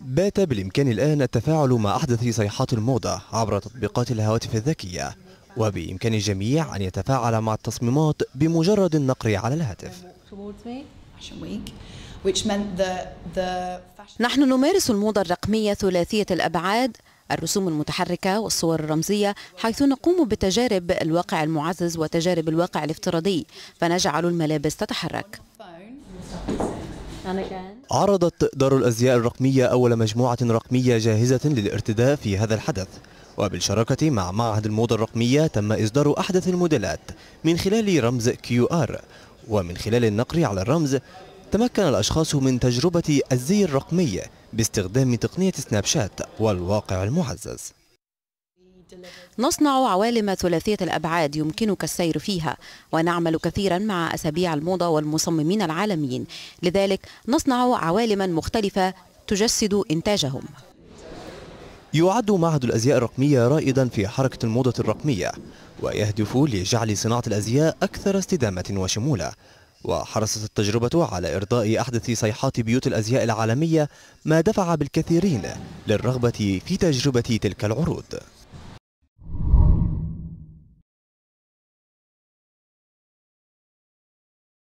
بات بالإمكان الآن التفاعل مع أحدث صيحات الموضة عبر تطبيقات الهواتف الذكية وبإمكان الجميع أن يتفاعل مع التصميمات بمجرد النقر على الهاتف نحن نمارس الموضة الرقمية ثلاثية الأبعاد الرسوم المتحركة والصور الرمزية حيث نقوم بتجارب الواقع المعزز وتجارب الواقع الافتراضي فنجعل الملابس تتحرك عرضت دار الأزياء الرقمية أول مجموعة رقمية جاهزة للارتداء في هذا الحدث وبالشراكة مع معهد الموضة الرقمية تم إصدار أحدث الموديلات من خلال رمز كيو آر ومن خلال النقر على الرمز تمكن الأشخاص من تجربة الزي الرقمي باستخدام تقنية سناب شات والواقع المعزز نصنع عوالم ثلاثية الأبعاد يمكنك السير فيها ونعمل كثيرا مع أسابيع الموضة والمصممين العالميين لذلك نصنع عوالما مختلفة تجسد إنتاجهم يعد معهد الأزياء الرقمية رائدا في حركة الموضة الرقمية ويهدف لجعل صناعة الأزياء أكثر استدامة وشمولة وحرصت التجربة على إرضاء أحدث صيحات بيوت الأزياء العالمية ما دفع بالكثيرين للرغبة في تجربة تلك العروض